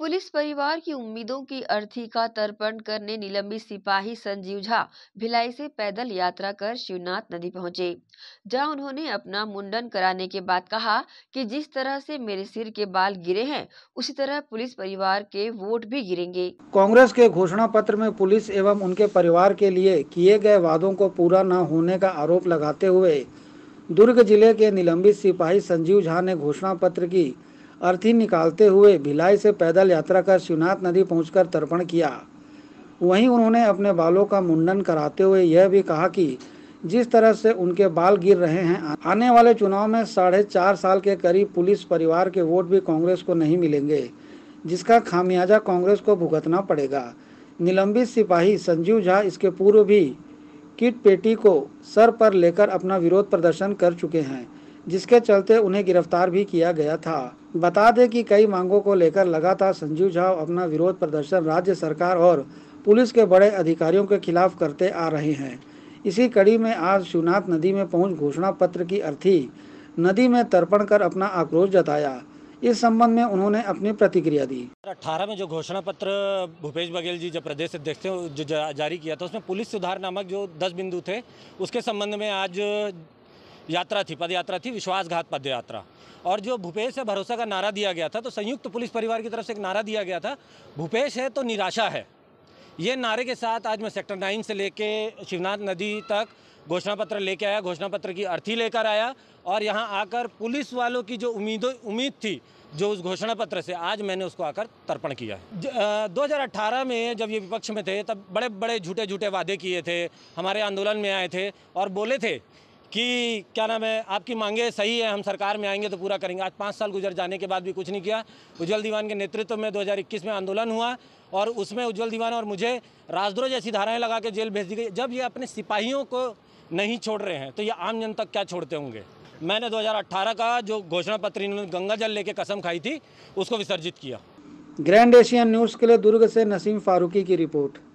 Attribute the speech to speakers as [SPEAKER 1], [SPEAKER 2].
[SPEAKER 1] police परिवार की उम्मीदों की अर्थी का तर्पण करने निलंबित सिपाही संजीव झा भिलाई से पैदल यात्रा कर शिवनाथ नदी पहुंचे जहां उन्होंने अपना मुंडन कराने के बाद कहा कि जिस तरह से मेरे सिर के बाल गिरे हैं उसी तरह पुलिस परिवार के वोट भी गिरेंगे
[SPEAKER 2] कांग्रेस के घोषणा पत्र में पुलिस एवं उनके परिवार के लिए किए गए वादों को पूरा न होने का आरोप लगाते हुए दुर्ग जिले के निलंबित सिपाही संजीव झा ने घोषणा पत्र की अर्थी निकालते हुए भिलाई से पैदल यात्रा कर शिवनाथ नदी पहुंचकर तर्पण किया वहीं उन्होंने अपने बालों का मुंडन कराते हुए यह भी कहा कि जिस तरह से उनके बाल गिर रहे हैं आने वाले चुनाव में साढ़े चार साल के करीब पुलिस परिवार के वोट भी कांग्रेस को नहीं मिलेंगे जिसका खामियाजा कांग्रेस को भुगतना पड़ेगा निलंबित सिपाही संजीव झा इसके पूर्व भी किट पेटी को सर पर लेकर अपना विरोध प्रदर्शन कर चुके हैं जिसके चलते उन्हें गिरफ्तार भी किया गया था बता दें कि कई मांगों को लेकर लगातार संजीव झा अपना विरोध प्रदर्शन राज्य सरकार और पुलिस के बड़े अधिकारियों के खिलाफ करते आ रहे हैं इसी कड़ी में आज शिवनाथ नदी में पहुंच घोषणा पत्र की अर्थी नदी में तर्पण कर अपना आक्रोश जताया इस संबंध में उन्होंने अपनी प्रतिक्रिया दी
[SPEAKER 3] 18 में जो घोषणा पत्र भूपेश बघेल जी जब प्रदेश अध्यक्ष थे जो जारी किया था उसमें पुलिस सुधार नामक जो 10 बिंदु थे उसके संबंध में आज यात्रा थी पदयात्रा थी विश्वासघात पदयात्रा और जो भूपेश है भरोसा का नारा दिया गया था तो संयुक्त पुलिस परिवार की तरफ से एक नारा दिया गया था भूपेश है तो निराशा है ये नारे के साथ आज मैं सेक्टर नाइन से लेके शिवनाथ नदी तक घोषणा पत्र लेके आया घोषणा पत्र की अर्थी लेकर आया और यहाँ आकर पुलिस वालों की जो उम्मीदों उम्मीद थी जो उस घोषणा पत्र से आज मैंने उसको आकर तर्पण किया है अट्ठारह में जब ये विपक्ष में थे तब बड़े बड़े झूठे झूठे वादे किए थे हमारे आंदोलन में आए थे और बोले थे कि क्या नाम है आपकी मांगे सही है हम सरकार में आएंगे तो पूरा करेंगे आज पाँच साल गुजर जाने के बाद भी कुछ नहीं किया उज्जवल दीवान के नेतृत्व में 2021 में आंदोलन हुआ और उसमें उज्जवल दीवान और मुझे राजद्रोह जैसी धाराएं लगा के जेल भेज दी गई जब ये अपने सिपाहियों को नहीं छोड़ रहे हैं तो ये आम जनता क्या छोड़ते होंगे मैंने दो का जो घोषणा पत्र इन्होंने गंगा जल लेके कसम खाई थी उसको विसर्जित किया
[SPEAKER 2] ग्रैंड एशियन न्यूज़ के लिए दुर्ग से नसीम फारूकी की रिपोर्ट